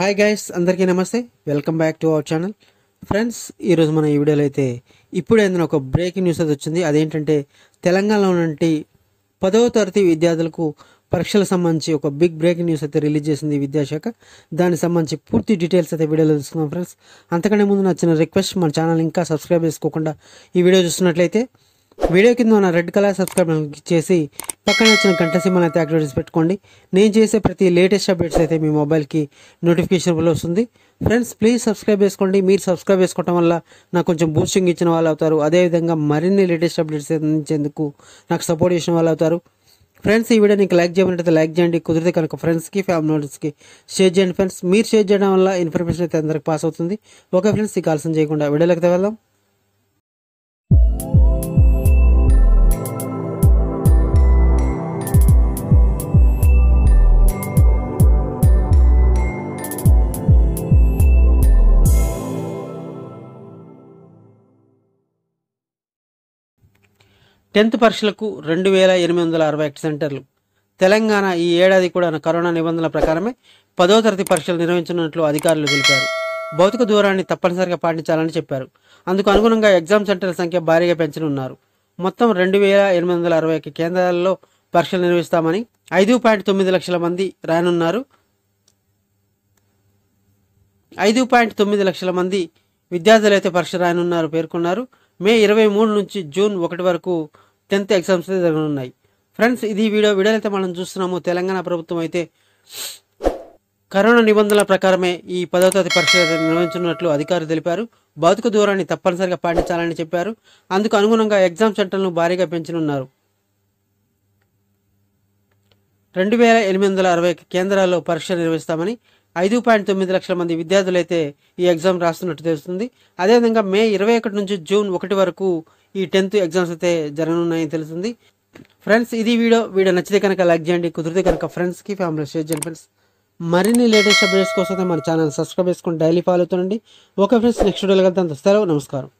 hi guys అందరికీ నమస్తే welcome back to our channel friends ఈరోజు మన ఈ వీడియోలో అయితే ఇప్పుడు ఏదైనా ఒక బ్రేకింగ్ న్యూస్ అది వచ్చింది అదేంటంటే తెలంగాణలో నుండి పదవ తరగతి విద్యార్థులకు పరీక్షలకు సంబంధించి ఒక బిగ్ బ్రేకింగ్ న్యూస్ అయితే రిలీజ్ చేసింది విద్యాశాఖ దానికి సంబంధించి పూర్తి డీటెయిల్స్ అయితే వీడియోలో తెలుసుకుందాం ఫ్రెండ్స్ అంతకంటే ముందు నచ్చిన రిక్వెస్ట్ మన ఛానల్ ఇంకా సబ్స్క్రైబ్ చేసుకోకుండా ఈ వీడియో చూస్తున్నట్లయితే వీడియో కింద ఉన్న రెడ్ కలర్ సబ్స్క్రైబ్ చేసి పక్కన వచ్చిన గంట సింహలు అయితే యాక్టివేట్ చేసి పెట్టుకోండి నేను చేసే ప్రతి లేటెస్ట్ అప్డేట్స్ అయితే మీ మొబైల్కి నోటిఫికేషన్ వస్తుంది ఫ్రెండ్స్ ప్లీజ్ సబ్స్క్రైబ్ చేసుకోండి మీరు సబ్స్క్రైబ్ చేసుకోవటం వల్ల నాకు కొంచెం బూస్టింగ్ ఇచ్చిన వాళ్ళు అవుతారు అదేవిధంగా మరిన్ని లేటెస్ట్ అప్డేట్స్ అందించేందుకు నాకు సపోర్ట్ చేసిన వాళ్ళు అవుతారు ఫ్రెండ్స్ ఈ వీడియో నీకు లైక్ చేయమంటే లైక్ చేయండి కుదిరితే కనుక ఫ్రెండ్స్కి ఫ్యామిలీ మెంబర్స్కి షేర్ చేయండి ఫ్రెండ్స్ మీరు షేర్ చేయడం వల్ల ఇన్ఫర్మేషన్ అయితే అందరికి పాస్ అవుతుంది ఓకే ఫ్రెండ్స్ ఈ కాల్సం చేయకుండా వీడియోలోకి వెళ్దాం టెన్త్ పరీక్షలకు రెండు వేల ఎనిమిది వందల అరవై ఒకటి సెంటర్లు తెలంగాణ ఈ ఏడాది కూడా కరోనా నిబంధనల ప్రకారమే పదో తరగతి పరీక్షలు నిర్వహించనున్నట్లు అధికారులు తెలిపారు భౌతిక దూరాన్ని తప్పనిసరిగా పాటించాలని చెప్పారు అందుకు అనుగుణంగా ఎగ్జామ్ సెంటర్ల సంఖ్య భారీగా పెంచనున్నారు మొత్తం రెండు వేల ఎనిమిది వందల అరవై ఒక్క కేంద్రాల్లో పరీక్షలు నిర్వహిస్తామని ఐదు పాయింట్ తొమ్మిది లక్షల మంది రానున్నారు ఐదు పాయింట్ తొమ్మిది లక్షల మంది విద్యార్థులైతే పరీక్ష రాయనున్నారు పేర్కొన్నారు మే ఇరవై మూడు నుంచి జూన్ ఒకటి వరకు టెన్త్ ఎగ్జామ్స్ జరగనున్నాయి ఫ్రెండ్స్ ఇది వీడియో అయితే మనం చూస్తున్నాము తెలంగాణ ప్రభుత్వం అయితే కరోనా నిబంధనల ప్రకారమే ఈ పదవ తరగతి పరీక్ష నిర్వహించినట్లు అధికారులు తెలిపారు భౌతిక దూరాన్ని తప్పనిసరిగా పాటించాలని చెప్పారు అందుకు అనుగుణంగా ఎగ్జామ్ సెంటర్లను భారీగా పెంచనున్నారు రెండు వేల ఎనిమిది వందల అరవై కేంద్రాల్లో పరీక్ష నిర్వహిస్తామని ఐదు పాయింట్ తొమ్మిది లక్షల మంది విద్యార్థులు అయితే ఈ ఎగ్జామ్ రాస్తున్నట్టు తెలుస్తుంది అదేవిధంగా మే ఇరవై ఒకటి నుంచి జూన్ ఒకటి వరకు ఈ టెన్త్ ఎగ్జామ్స్ అయితే జరగనున్నాయని తెలుస్తుంది ఫ్రెండ్స్ ఇది వీడియో వీడియో నచ్చితే కనుక లైక్ చేయండి కుదిరితే కనుక ఫ్రెండ్స్కి ఫ్యామిలీ షేర్ చేయండి ఫ్రెండ్స్ మరిన్ని లేటెస్ట్ అప్డేట్స్ కోసం మన ఛానల్ సబ్స్క్రైబ్ చేసుకుని డైలీ ఫాలో అవుతుండండి ఓకే ఫ్రెండ్స్ నెక్స్ట్ వీడియోలో కలుద్దాం అంత నమస్కారం